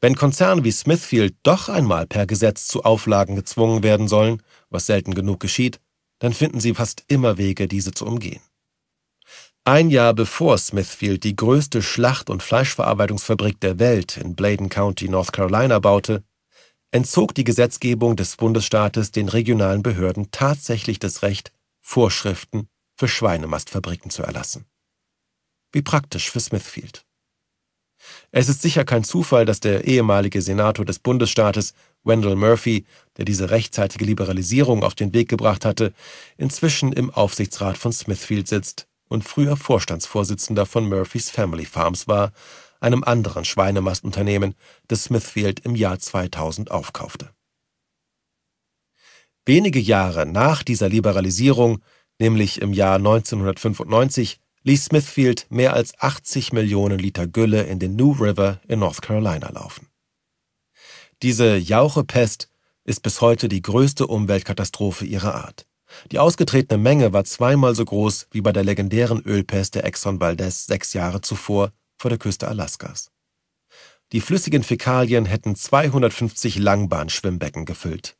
Wenn Konzerne wie Smithfield doch einmal per Gesetz zu Auflagen gezwungen werden sollen, was selten genug geschieht, dann finden sie fast immer Wege, diese zu umgehen. Ein Jahr bevor Smithfield die größte Schlacht- und Fleischverarbeitungsfabrik der Welt in Bladen County, North Carolina baute, entzog die Gesetzgebung des Bundesstaates den regionalen Behörden tatsächlich das Recht, Vorschriften für Schweinemastfabriken zu erlassen. Wie praktisch für Smithfield. Es ist sicher kein Zufall, dass der ehemalige Senator des Bundesstaates, Wendell Murphy, der diese rechtzeitige Liberalisierung auf den Weg gebracht hatte, inzwischen im Aufsichtsrat von Smithfield sitzt und früher Vorstandsvorsitzender von Murphys Family Farms war, einem anderen Schweinemastunternehmen, das Smithfield im Jahr 2000 aufkaufte. Wenige Jahre nach dieser Liberalisierung, nämlich im Jahr 1995, ließ Smithfield mehr als 80 Millionen Liter Gülle in den New River in North Carolina laufen. Diese Jauchepest ist bis heute die größte Umweltkatastrophe ihrer Art. Die ausgetretene Menge war zweimal so groß wie bei der legendären Ölpest der Exxon Valdez sechs Jahre zuvor vor der Küste Alaskas. Die flüssigen Fäkalien hätten 250 Langbahnschwimmbecken gefüllt.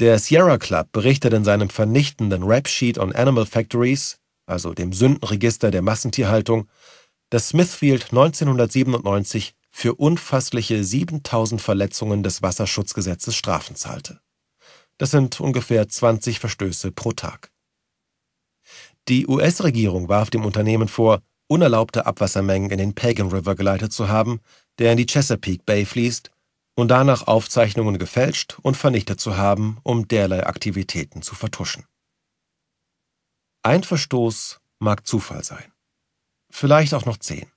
Der Sierra Club berichtet in seinem vernichtenden Rap Sheet on Animal Factories, also dem Sündenregister der Massentierhaltung, dass Smithfield 1997 für unfassliche 7000 Verletzungen des Wasserschutzgesetzes Strafen zahlte. Das sind ungefähr 20 Verstöße pro Tag. Die US-Regierung warf dem Unternehmen vor, unerlaubte Abwassermengen in den Pagan River geleitet zu haben, der in die Chesapeake Bay fließt, und danach Aufzeichnungen gefälscht und vernichtet zu haben, um derlei Aktivitäten zu vertuschen. Ein Verstoß mag Zufall sein. Vielleicht auch noch zehn.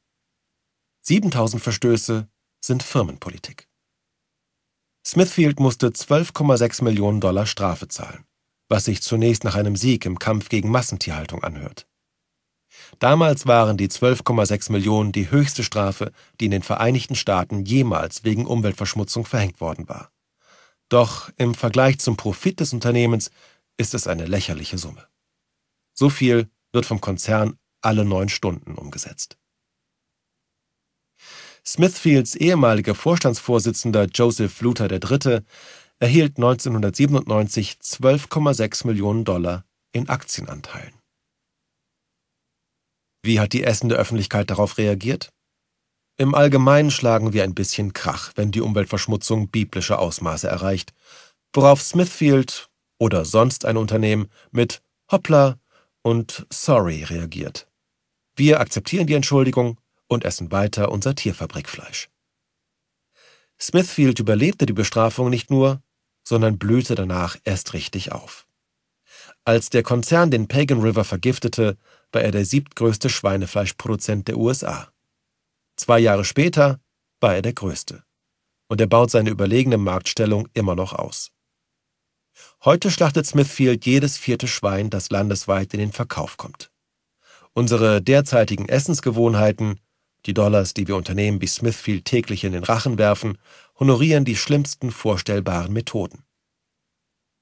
7000 Verstöße sind Firmenpolitik. Smithfield musste 12,6 Millionen Dollar Strafe zahlen, was sich zunächst nach einem Sieg im Kampf gegen Massentierhaltung anhört. Damals waren die 12,6 Millionen die höchste Strafe, die in den Vereinigten Staaten jemals wegen Umweltverschmutzung verhängt worden war. Doch im Vergleich zum Profit des Unternehmens ist es eine lächerliche Summe. So viel wird vom Konzern alle neun Stunden umgesetzt. Smithfields ehemaliger Vorstandsvorsitzender Joseph Luther III. erhielt 1997 12,6 Millionen Dollar in Aktienanteilen. Wie hat die essende Öffentlichkeit darauf reagiert? Im Allgemeinen schlagen wir ein bisschen Krach, wenn die Umweltverschmutzung biblische Ausmaße erreicht, worauf Smithfield oder sonst ein Unternehmen mit Hoppla, und Sorry reagiert. Wir akzeptieren die Entschuldigung und essen weiter unser Tierfabrikfleisch. Smithfield überlebte die Bestrafung nicht nur, sondern blühte danach erst richtig auf. Als der Konzern den Pagan River vergiftete, war er der siebtgrößte Schweinefleischproduzent der USA. Zwei Jahre später war er der größte. Und er baut seine überlegene Marktstellung immer noch aus. Heute schlachtet Smithfield jedes vierte Schwein, das landesweit in den Verkauf kommt. Unsere derzeitigen Essensgewohnheiten, die Dollars, die wir Unternehmen wie Smithfield täglich in den Rachen werfen, honorieren die schlimmsten vorstellbaren Methoden.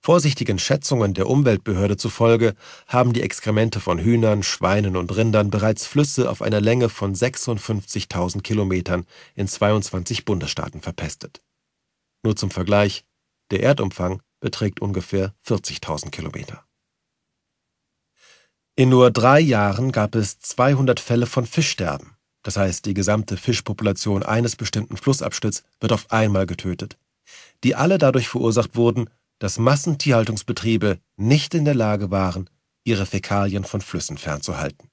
Vorsichtigen Schätzungen der Umweltbehörde zufolge haben die Exkremente von Hühnern, Schweinen und Rindern bereits Flüsse auf einer Länge von 56.000 Kilometern in 22 Bundesstaaten verpestet. Nur zum Vergleich, der Erdumfang beträgt ungefähr 40.000 Kilometer. In nur drei Jahren gab es 200 Fälle von Fischsterben. Das heißt, die gesamte Fischpopulation eines bestimmten Flussabschnitts wird auf einmal getötet, die alle dadurch verursacht wurden, dass Massentierhaltungsbetriebe nicht in der Lage waren, ihre Fäkalien von Flüssen fernzuhalten.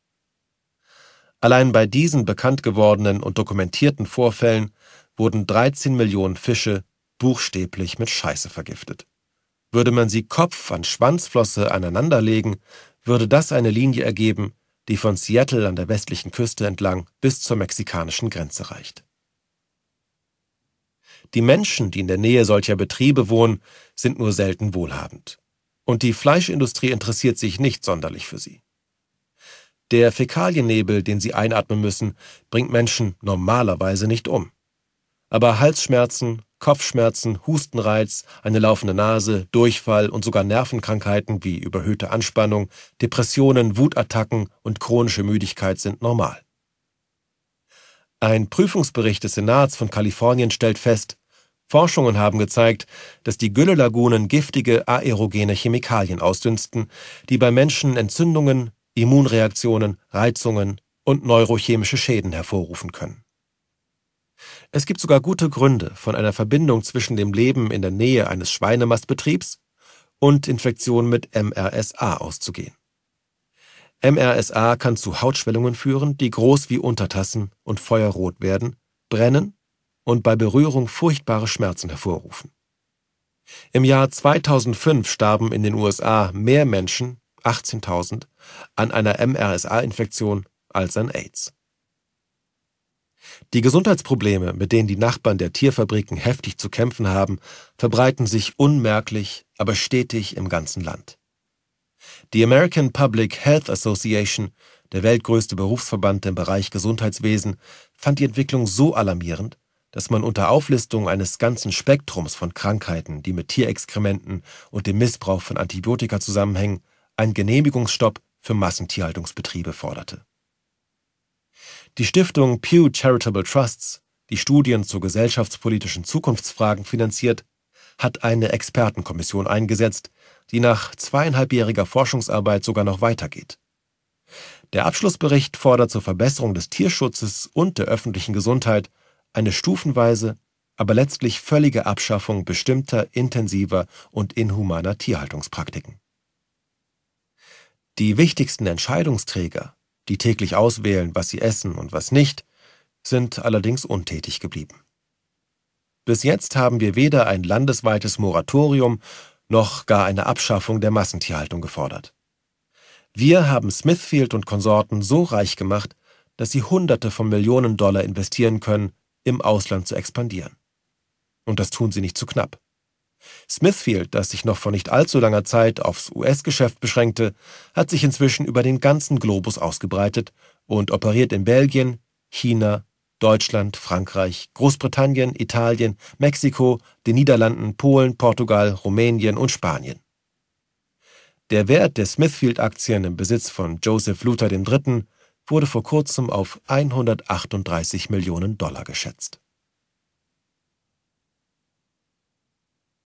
Allein bei diesen bekannt gewordenen und dokumentierten Vorfällen wurden 13 Millionen Fische buchstäblich mit Scheiße vergiftet. Würde man sie Kopf an Schwanzflosse aneinanderlegen, würde das eine Linie ergeben, die von Seattle an der westlichen Küste entlang bis zur mexikanischen Grenze reicht. Die Menschen, die in der Nähe solcher Betriebe wohnen, sind nur selten wohlhabend. Und die Fleischindustrie interessiert sich nicht sonderlich für sie. Der Fäkaliennebel, den sie einatmen müssen, bringt Menschen normalerweise nicht um. Aber Halsschmerzen, Kopfschmerzen, Hustenreiz, eine laufende Nase, Durchfall und sogar Nervenkrankheiten wie überhöhte Anspannung, Depressionen, Wutattacken und chronische Müdigkeit sind normal. Ein Prüfungsbericht des Senats von Kalifornien stellt fest, Forschungen haben gezeigt, dass die Gülle-Lagunen giftige aerogene Chemikalien ausdünsten, die bei Menschen Entzündungen, Immunreaktionen, Reizungen und neurochemische Schäden hervorrufen können. Es gibt sogar gute Gründe, von einer Verbindung zwischen dem Leben in der Nähe eines Schweinemastbetriebs und Infektion mit MRSA auszugehen. MRSA kann zu Hautschwellungen führen, die groß wie Untertassen und feuerrot werden, brennen und bei Berührung furchtbare Schmerzen hervorrufen. Im Jahr 2005 starben in den USA mehr Menschen, 18.000, an einer MRSA-Infektion als an AIDS. Die Gesundheitsprobleme, mit denen die Nachbarn der Tierfabriken heftig zu kämpfen haben, verbreiten sich unmerklich, aber stetig im ganzen Land. Die American Public Health Association, der weltgrößte Berufsverband im Bereich Gesundheitswesen, fand die Entwicklung so alarmierend, dass man unter Auflistung eines ganzen Spektrums von Krankheiten, die mit Tierexkrementen und dem Missbrauch von Antibiotika zusammenhängen, einen Genehmigungsstopp für Massentierhaltungsbetriebe forderte. Die Stiftung Pew Charitable Trusts, die Studien zu gesellschaftspolitischen Zukunftsfragen finanziert, hat eine Expertenkommission eingesetzt, die nach zweieinhalbjähriger Forschungsarbeit sogar noch weitergeht. Der Abschlussbericht fordert zur Verbesserung des Tierschutzes und der öffentlichen Gesundheit eine stufenweise, aber letztlich völlige Abschaffung bestimmter intensiver und inhumaner Tierhaltungspraktiken. Die wichtigsten Entscheidungsträger die täglich auswählen, was sie essen und was nicht, sind allerdings untätig geblieben. Bis jetzt haben wir weder ein landesweites Moratorium noch gar eine Abschaffung der Massentierhaltung gefordert. Wir haben Smithfield und Konsorten so reich gemacht, dass sie Hunderte von Millionen Dollar investieren können, im Ausland zu expandieren. Und das tun sie nicht zu knapp. Smithfield, das sich noch vor nicht allzu langer Zeit aufs US-Geschäft beschränkte, hat sich inzwischen über den ganzen Globus ausgebreitet und operiert in Belgien, China, Deutschland, Frankreich, Großbritannien, Italien, Mexiko, den Niederlanden, Polen, Portugal, Rumänien und Spanien. Der Wert der Smithfield-Aktien im Besitz von Joseph Luther III. wurde vor kurzem auf 138 Millionen Dollar geschätzt.